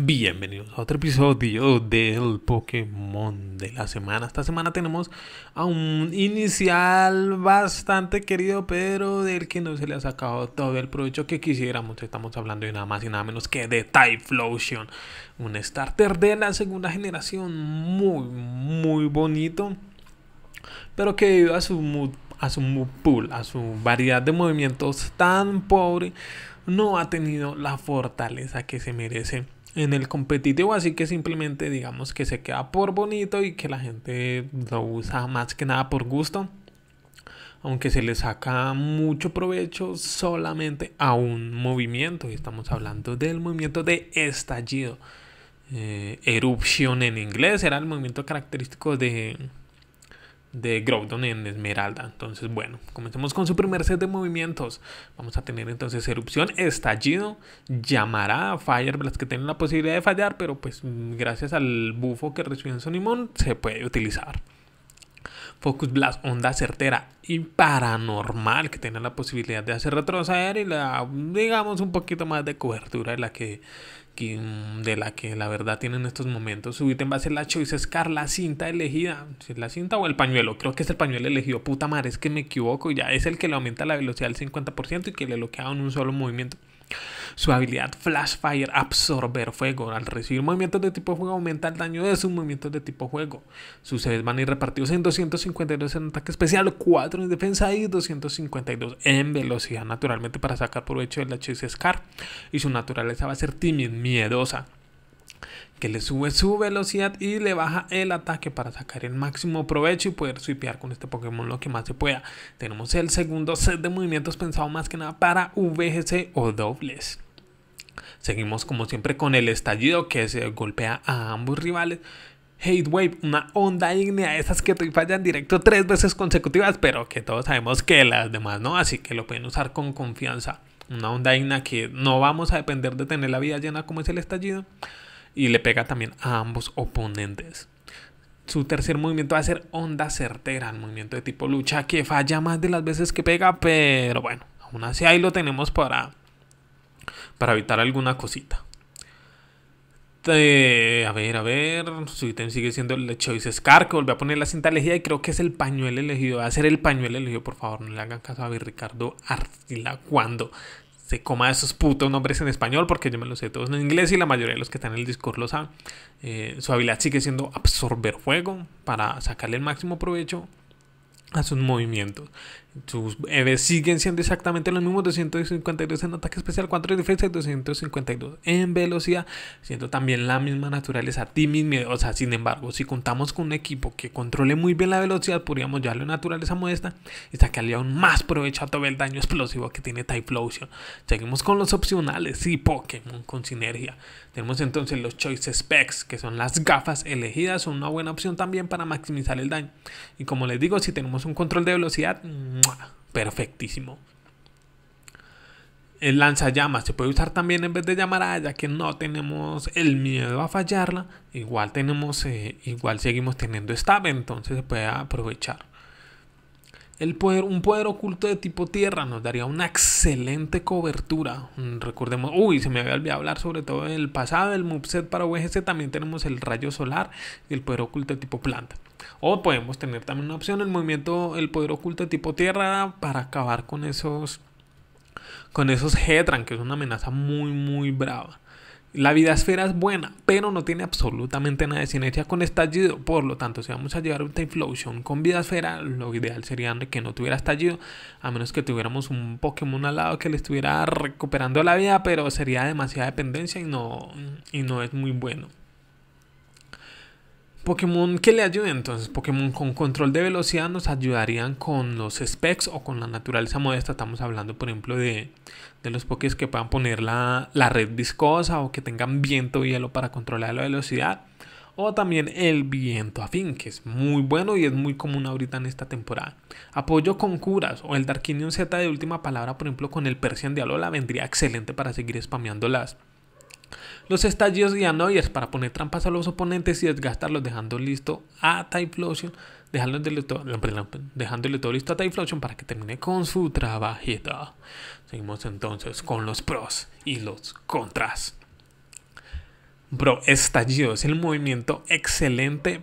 Bienvenidos a otro episodio del Pokémon de la semana. Esta semana tenemos a un inicial bastante querido, pero del que no se le ha sacado todo el provecho que quisiéramos. Estamos hablando de nada más y nada menos que de Typhlosion, un starter de la segunda generación muy, muy bonito, pero que debido a su mood a su pool, a su variedad de movimientos tan pobre, no ha tenido la fortaleza que se merece en el competitivo, así que simplemente digamos que se queda por bonito y que la gente lo usa más que nada por gusto, aunque se le saca mucho provecho solamente a un movimiento, y estamos hablando del movimiento de estallido. Eh, erupción en inglés era el movimiento característico de, de Groudon en Esmeralda. Entonces, bueno, comencemos con su primer set de movimientos. Vamos a tener entonces erupción, estallido, llamará a Fire Blast que tiene la posibilidad de fallar, pero pues mm, gracias al bufo que recibió en Sonimon se puede utilizar. Focus Blast, onda certera y paranormal que tiene la posibilidad de hacer retroceder y la digamos un poquito más de cobertura de la que de la que la verdad tienen estos momentos. Su ítem va a ser la Choice Scar, la cinta elegida. ¿Si es la cinta o el pañuelo? Creo que es el pañuelo elegido. Puta madre, es que me equivoco. Ya es el que le aumenta la velocidad al 50% y que le bloquea en un solo movimiento. Su habilidad Flash Fire absorber fuego. Al recibir movimientos de tipo fuego aumenta el daño de sus movimientos de tipo fuego. Sus sedes van a ir repartidos en 252 en ataque especial, 4 en defensa y 252 en velocidad naturalmente para sacar provecho del HC Scar. Y su naturaleza va a ser tímida, miedosa que le sube su velocidad y le baja el ataque para sacar el máximo provecho y poder sweepear con este Pokémon lo que más se pueda. Tenemos el segundo set de movimientos pensado más que nada para VGC o dobles. Seguimos como siempre con el estallido que se eh, golpea a ambos rivales. Hate Wave, una onda ígnea, esas que fallan directo tres veces consecutivas, pero que todos sabemos que las demás no, así que lo pueden usar con confianza. Una onda ígnea que no vamos a depender de tener la vida llena como es el estallido y le pega también a ambos oponentes. Su tercer movimiento va a ser onda certera, el movimiento de tipo lucha que falla más de las veces que pega, pero bueno, aún así ahí lo tenemos para, para evitar alguna cosita. a ver, a ver. Su ítem sigue siendo el Choice Scar, que volvió a poner la cinta elegida y creo que es el pañuelo elegido. Va a ser el pañuelo elegido, por favor. No le hagan caso a Ricardo Arcila cuando se coma esos putos nombres en español, porque yo me los sé todos en inglés y la mayoría de los que están en el Discord lo saben. Eh, su habilidad sigue siendo absorber fuego para sacarle el máximo provecho a sus movimientos. Sus EVs eh, siguen siendo exactamente los mismos, 252 en ataque especial, 4 en defensa y 252 en velocidad, siendo también la misma naturaleza timid O sea, sin embargo, si contamos con un equipo que controle muy bien la velocidad, podríamos darle una naturaleza modesta y sacarle aún más provecho a todo el daño explosivo que tiene Typhlosion. Seguimos con los opcionales y Pokémon con sinergia. Tenemos entonces los Choice Specs, que son las gafas elegidas, son una buena opción también para maximizar el daño. Y como les digo, si tenemos un control de velocidad, Perfectísimo. El lanzallamas se puede usar también en vez de llamar a ya que no tenemos el miedo a fallarla. Igual tenemos, eh, igual seguimos teniendo stab, entonces se puede aprovechar. El poder, un poder oculto de tipo tierra nos daría una excelente cobertura. Mm, recordemos, uy, se me había olvidado hablar sobre todo del el pasado, el moveset para VGC también tenemos el rayo solar y el poder oculto de tipo planta. O podemos tener también una opción, el movimiento, el poder oculto de tipo tierra para acabar con esos, con esos que es una amenaza muy, muy brava. La vida esfera es buena, pero no tiene absolutamente nada de sinergia con estallido. Por lo tanto, si vamos a llevar un time con con esfera, lo ideal sería que no tuviera estallido, a menos que tuviéramos un Pokémon al lado que le estuviera recuperando la vida, pero sería demasiada dependencia y no, y no es muy bueno. Pokémon que le ayude, entonces Pokémon con control de velocidad nos ayudarían con los specs o con la naturaleza modesta. Estamos hablando, por ejemplo, de, de los Pokés que puedan poner la, la, red viscosa o que tengan viento y hielo para controlar la velocidad. O también el viento afín, que es muy bueno y es muy común ahorita en esta temporada. Apoyo con curas o el Darkinion Z de última palabra, por ejemplo, con el Persian de Alola vendría excelente para seguir spameando las, los estallidos es para poner trampas a los oponentes y desgastarlos dejando listo a Typlosion, dejándole todo, dejándole todo listo a typhlosion para que termine con su trabajito Seguimos entonces con los pros y los contras. Bro, estallido es el movimiento excelente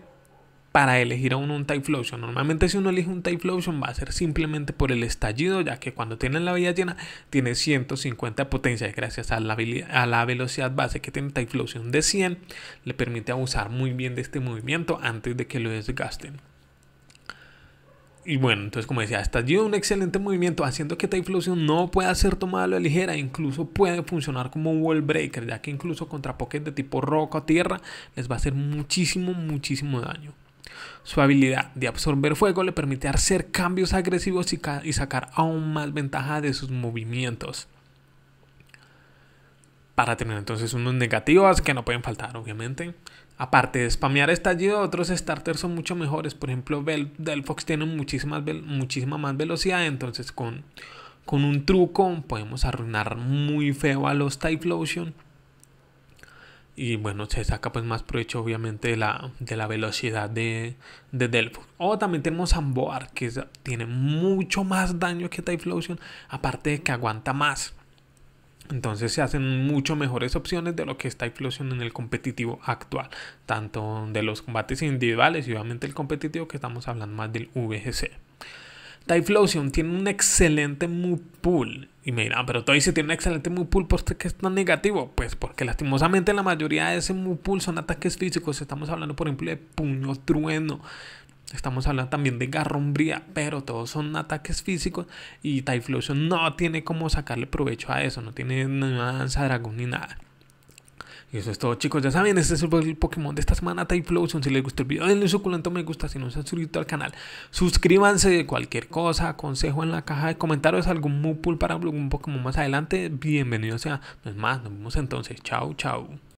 para elegir a uno un type Normalmente si uno elige un type va a ser simplemente por el estallido, ya que cuando tienen la vía llena tiene 150 de potencia. gracias a la, a la velocidad base que tiene type de 100, le permite abusar muy bien de este movimiento antes de que lo desgasten. Y bueno, entonces como decía, estallido es un excelente movimiento haciendo que Typhlosion no pueda ser tomada a la ligera, incluso puede funcionar como wall breaker, ya que incluso contra Pokémon de tipo roca o tierra les va a hacer muchísimo, muchísimo daño. Su habilidad de absorber fuego le permite hacer cambios agresivos y, sacar aún más ventaja de sus movimientos. Para tener entonces unos negativos que no pueden faltar, obviamente. Aparte de spamear estallido, otros starters son mucho mejores. Por ejemplo, del fox tiene muchísima, muchísima más velocidad. Entonces, con, con un truco podemos arruinar muy feo a los Typhlosion y bueno, se saca pues más provecho obviamente de la, de la velocidad de, de O también tenemos Amboar, que tiene mucho más daño que Typhlosion, aparte de que aguanta más. Entonces se hacen mucho mejores opciones de lo que es Typhlosion en el competitivo actual, tanto de los combates individuales y obviamente el competitivo que estamos hablando más del VGC. Typhlosion tiene un excelente move pool. Y me dirán, pero todavía se tiene un excelente move pool, ¿por qué es tan negativo? Pues porque lastimosamente la mayoría de ese move pool son ataques físicos. Estamos hablando, por ejemplo, de puño trueno. Estamos hablando también de garrombría, pero todos son ataques físicos y Typhlosion no tiene como sacarle provecho a eso, no tiene danza dragón ni nada. Y eso es todo, chicos. Ya saben, este es el Pokémon de esta semana, Typhlosion, Si les gustó el video, denle suculento me gusta. Si no se han suscrito al canal, suscríbanse de cualquier cosa, consejo en la caja de comentarios, algún Moopool para algún Pokémon más adelante. Bienvenido sea. No es más, nos vemos entonces. Chao, chao.